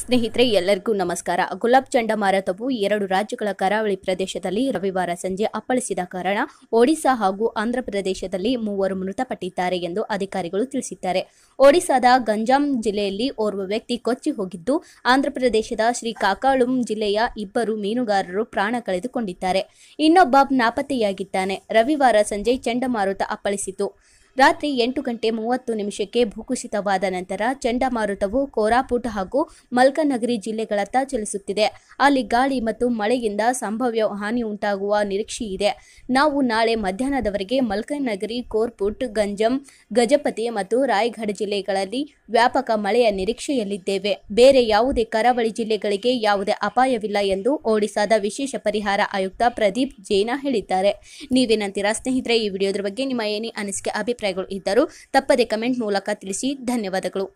ಸ್ನೇಹಿತರೆ ಎಲ್ಲರಿಗೂ ನಮಸ್ಕಾರ ಗುಲಾಬ್ ಚಂಡಮಾರುತವು ಎರಡು ರಾಜ್ಯಗಳ ಕರಾವಳಿ ಪ್ರದೇಶದಲ್ಲಿ ರವಿವಾರ ಸಂಜೆ ಅಪ್ಪಳಿಸಿದ ಕಾರಣ ಒಡಿಶಾ ಹಾಗೂ ಆಂಧ್ರಪ್ರದೇಶದಲ್ಲಿ ಮೂವರು ಮೃತಪಟ್ಟಿದ್ದಾರೆ ಎಂದು ಅಧಿಕಾರಿಗಳು ತಿಳಿಸಿದ್ದಾರೆ ಒಡಿಶಾದ ಗಂಜಾಂ ಜಿಲ್ಲೆಯಲ್ಲಿ ಓರ್ವ ವ್ಯಕ್ತಿ ಕೊಚ್ಚಿ ಹೋಗಿದ್ದು ಆಂಧ್ರಪ್ರದೇಶದ ಶ್ರೀ ಕಾಕಾಳುಂ ಜಿಲ್ಲೆಯ ಇಬ್ಬರು ಮೀನುಗಾರರು ಪ್ರಾಣ ಕಳೆದುಕೊಂಡಿದ್ದಾರೆ ಇನ್ನೊಬ್ಬ ನಾಪತ್ತೆಯಾಗಿದ್ದಾನೆ ರವಿವಾರ ಸಂಜೆ ಚಂಡಮಾರುತ ಅಪ್ಪಳಿಸಿತು ರಾತ್ರಿ ಎಂಟು ಗಂಟೆ ಮೂವತ್ತು ನಿಮಿಷಕ್ಕೆ ಭೂಕುಸಿತವಾದ ನಂತರ ಚಂಡಮಾರುತವು ಕೋರಾಪುಟ್ ಹಾಗೂ ಮಲ್ಕನಗರಿ ಜಿಲ್ಲೆಗಳತ್ತ ಚಲಿಸುತ್ತಿದೆ ಅಲ್ಲಿ ಗಾಳಿ ಮತ್ತು ಮಳೆಯಿಂದ ಸಂಭವ್ಯ ಹಾನಿ ಉಂಟಾಗುವ ನಿರೀಕ್ಷೆ ಇದೆ ನಾವು ನಾಳೆ ಮಧ್ಯಾಹ್ನದವರೆಗೆ ಮಲ್ಕನಗರಿ ಕೋರ್ಪುಟ್ ಗಂಜಂ ಗಜಪತಿ ಮತ್ತು ರಾಯಗಢ ಜಿಲ್ಲೆಗಳಲ್ಲಿ ವ್ಯಾಪಕ ಮಳೆಯ ನಿರೀಕ್ಷೆಯಲ್ಲಿದ್ದೇವೆ ಬೇರೆ ಯಾವುದೇ ಕರಾವಳಿ ಜಿಲ್ಲೆಗಳಿಗೆ ಯಾವುದೇ ಅಪಾಯವಿಲ್ಲ ಎಂದು ಒಡಿಸಾದ ವಿಶೇಷ ಪರಿಹಾರ ಆಯುಕ್ತ ಪ್ರದೀಪ್ ಜೈನಾ ಹೇಳಿದ್ದಾರೆ ನೀವೇನಂತೀರಾ ಸ್ನೇಹಿತರೆ ಈ ವಿಡಿಯೋದ್ರ ಬಗ್ಗೆ ನಿಮ್ಮ ಏನೇ ಅನಿಸಿಕೆ ಅಭಿಪ್ರಾಯ ಅಭಿಪ್ರಾಯಗಳು ಇದ್ದರೂ ತಪ್ಪದೆ ಕಮೆಂಟ್ ಮೂಲಕ ತಿಳಿಸಿ ಧನ್ಯವಾದಗಳು